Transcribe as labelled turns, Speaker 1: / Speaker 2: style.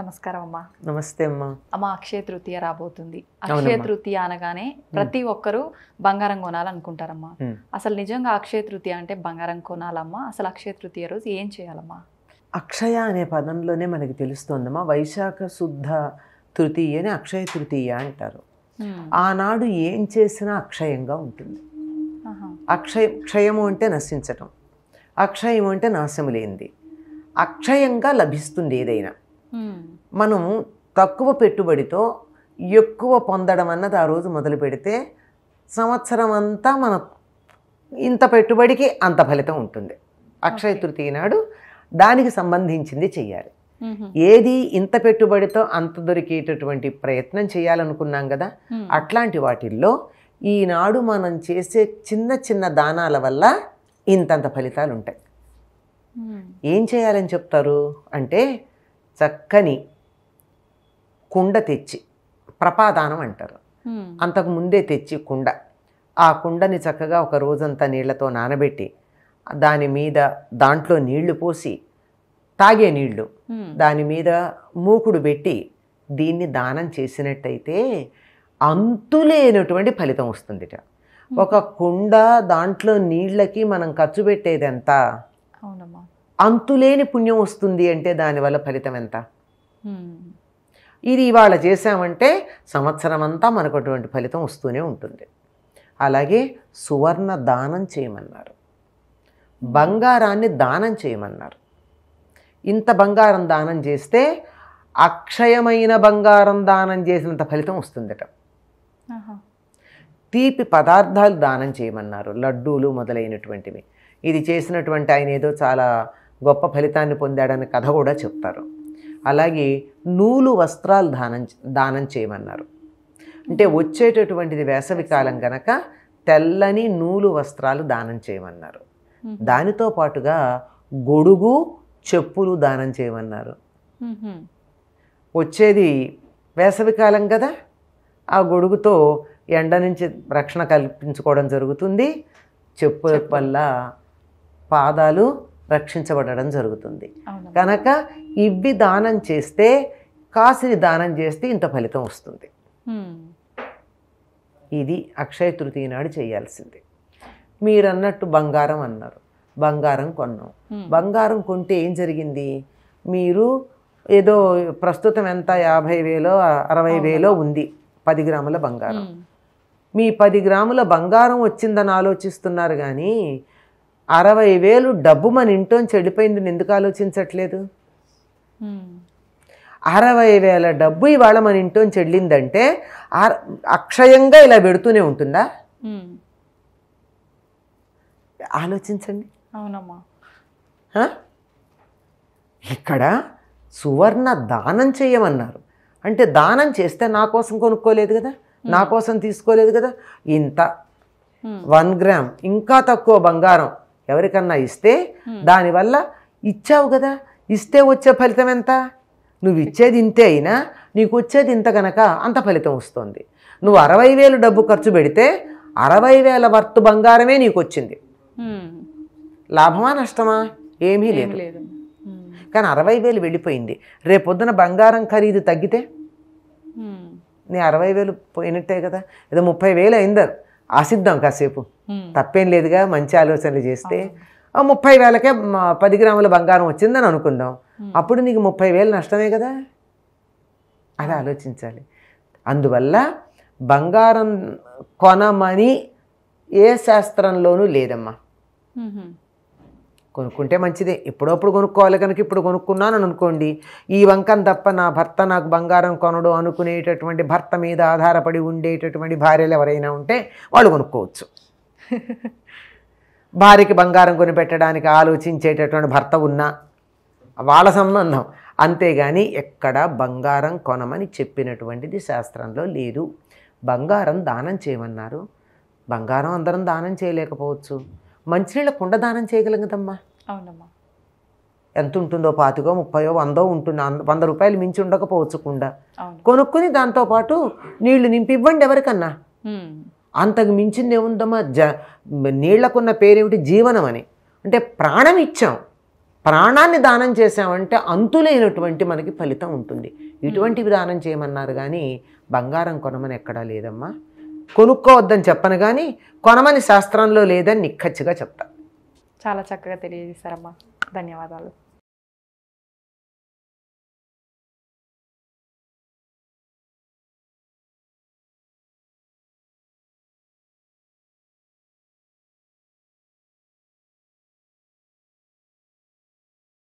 Speaker 1: నమస్కారం అమ్మా నమస్తే అమ్మా అమ్మ అక్షయ తృతీయ రాబోతుంది అక్షయ తృతీయ అనగానే ప్రతి ఒక్కరూ బంగారం కొనాలనుకుంటారమ్మా అసలు నిజంగా అక్షయ తృతీయ అంటే బంగారం కొనాలమ్మా అసలు అక్షయ తృతీయ రోజు ఏం చేయాలమ్మా అక్షయ అనే పదంలోనే మనకి తెలుస్తోందమ్మా వైశాఖ శుద్ధ తృతీయని అక్షయ తృతీయ అంటారు ఆనాడు ఏం చేసినా అక్షయంగా ఉంటుంది అక్షయ క్షయము అంటే నశించటం అక్షయం అంటే నాశము లేనిది అక్షయంగా లభిస్తుంది ఏదైనా మనం తక్కువ పెట్టుబడితో ఎక్కువ పొందడం అన్నది ఆ రోజు మొదలు పెడితే సంవత్సరం అంతా మన ఇంత పెట్టుబడికి అంత ఫలితం ఉంటుంది అక్షయ తృతీయ నాడు దానికి సంబంధించింది చెయ్యాలి ఏది ఇంత పెట్టుబడితో అంత దొరికేటటువంటి ప్రయత్నం చేయాలనుకున్నాం కదా అట్లాంటి వాటిల్లో ఈనాడు మనం చేసే చిన్న చిన్న దానాల వల్ల ఇంతంత ఫలితాలు ఉంటాయి ఏం చేయాలని చెప్తారు అంటే చక్కని కుండ తెచ్చి ప్రపాదానం అంటారు అంతకు ముందే తెచ్చి కుండ ఆ కుండని చక్కగా ఒక రోజంతా నీళ్లతో నానబెట్టి దాని మీద దాంట్లో నీళ్లు పోసి తాగే నీళ్లు దాని మీద మూకుడు పెట్టి దీన్ని దానం చేసినట్టయితే అంతులేనటువంటి ఫలితం వస్తుంది ఒక కుండ దాంట్లో నీళ్ళకి మనం ఖర్చు పెట్టేది ఎంత అవునమ్మా అంతులేని పుణ్యం వస్తుంది అంటే దానివల్ల ఫలితం ఎంత ఇది ఇవాళ చేశామంటే సంవత్సరం అంతా మనకు అటువంటి ఫలితం వస్తూనే ఉంటుంది అలాగే సువర్ణ దానం చేయమన్నారు బంగారాన్ని దానం చేయమన్నారు ఇంత బంగారం దానం చేస్తే అక్షయమైన బంగారం దానం చేసినంత ఫలితం వస్తుందట తీపి పదార్థాలు దానం చేయమన్నారు లడ్డూలు మొదలైనటువంటివి ఇది చేసినటువంటి ఆయన ఏదో చాలా గొప్ప ఫలితాన్ని పొందాడని కథ కూడా చెప్తారు అలాగే నూలు వస్త్రాలు దానం దానం చేయమన్నారు అంటే వచ్చేటటువంటిది వేసవి కాలం గనక తెల్లని నూలు వస్త్రాలు దానం చేయమన్నారు దానితో పాటుగా గొడుగు చెప్పులు దానం చేయమన్నారు వచ్చేది వేసవికాలం కదా ఆ గొడుగుతో ఎండ నుంచి రక్షణ కల్పించుకోవడం జరుగుతుంది చెప్పు వల్ల పాదాలు రక్షించబడడం జరుగుతుంది కనుక ఇవి దానం చేస్తే కాసిని దానం చేస్తే ఇంత ఫలితం వస్తుంది ఇది అక్షయ తృతీయ నాడు చేయాల్సింది మీరన్నట్టు బంగారం అన్నారు బంగారం కొన్నాం బంగారం కొంటే ఏం జరిగింది మీరు ఏదో ప్రస్తుతం ఎంత యాభై వేలో అరవై వేలో ఉంది పది గ్రాముల బంగారం మీ పది గ్రాముల బంగారం వచ్చిందని ఆలోచిస్తున్నారు కానీ అరవై వేలు డబ్బు మన ఇంటో చెడిపోయింది ఎందుకు ఆలోచించట్లేదు అరవై వేల డబ్బు ఇవాళ మన ఇంటో చెల్లిందంటే అక్షయంగా ఇలా పెడుతూనే ఉంటుందా ఆలోచించండి అవునమ్మా ఇక్కడ సువర్ణ దానం చేయమన్నారు అంటే దానం చేస్తే నా కోసం కొనుక్కోలేదు కదా నా కోసం తీసుకోలేదు కదా ఇంత వన్ గ్రామ్ ఇంకా తక్కువ బంగారం ఎవరికన్నా ఇస్తే దానివల్ల ఇచ్చావు కదా ఇస్తే వచ్చే ఫలితం ఎంత నువ్వు ఇచ్చేది ఇంతే అయినా నీకు వచ్చేది ఇంత గనక అంత ఫలితం వస్తుంది నువ్వు అరవై వేలు డబ్బు ఖర్చు పెడితే అరవై వేల వర్త్ బంగారమే నీకు వచ్చింది లాభమా నష్టమా ఏమీ లేదు కానీ అరవై వేలు వెళ్ళిపోయింది రేపొద్దున బంగారం ఖరీదు తగ్గితే నీ అరవై వేలు పోయినట్టే కదా ఏదో ముప్పై వేలు అయిందారు ఆశిద్దాం కాసేపు తప్పేం లేదుగా మంచి ఆలోచనలు చేస్తే ముప్పై వేలకే పది గ్రాముల బంగారం వచ్చిందని అనుకుందాం అప్పుడు నీకు ముప్పై వేలు నష్టమే కదా అది ఆలోచించాలి అందువల్ల బంగారం కొనమని ఏ శాస్త్రంలోనూ లేదమ్మా కొనుక్కుంటే మంచిదే ఎప్పుడప్పుడు కొనుక్కోవాలి కనుక ఇప్పుడు కొనుక్కున్నాను అనుకోండి ఈ వంకం తప్ప నా భర్త నాకు బంగారం కొనడు అనుకునేటటువంటి భర్త మీద ఆధారపడి ఉండేటటువంటి భార్యలు ఎవరైనా ఉంటే వాళ్ళు కొనుక్కోవచ్చు భార్యకి బంగారం కొనిపెట్టడానికి ఆలోచించేటటువంటి భర్త ఉన్నా వాళ్ళ సంబంధం అంతేగాని ఎక్కడ బంగారం కొనమని చెప్పినటువంటిది శాస్త్రంలో లేదు బంగారం దానం చేయమన్నారు బంగారం అందరం దానం చేయలేకపోవచ్చు మంచినీళ్ళ కుండ దానం చేయగలం కదమ్మా ఎంత ఉంటుందో పాతికో ముప్పయో వందో ఉంటుంది వంద రూపాయలు మించి ఉండకపోవచ్చు కొనుక్కుని కొనుక్కుని పాటు నీళ్లు నింపి ఇవ్వండి ఎవరికన్నా అంతకు మించింది ఏముందమ్మా జ నీళ్లకున్న పేరేమిటి జీవనం అని అంటే ప్రాణం ఇచ్చాం ప్రాణాన్ని దానం చేసామంటే అంతులేనటువంటి మనకి ఫలితం ఉంటుంది ఇటువంటివి దానం చేయమన్నారు కానీ బంగారం కొనమని ఎక్కడా లేదమ్మా కొనుక్కోవద్దని చెప్పను కానీ కొనమని శాస్త్రంలో లేదని నిక్కచ్చిగా చెప్తా చాలా చక్కగా తెలియజేశారమ్మా ధన్యవాదాలు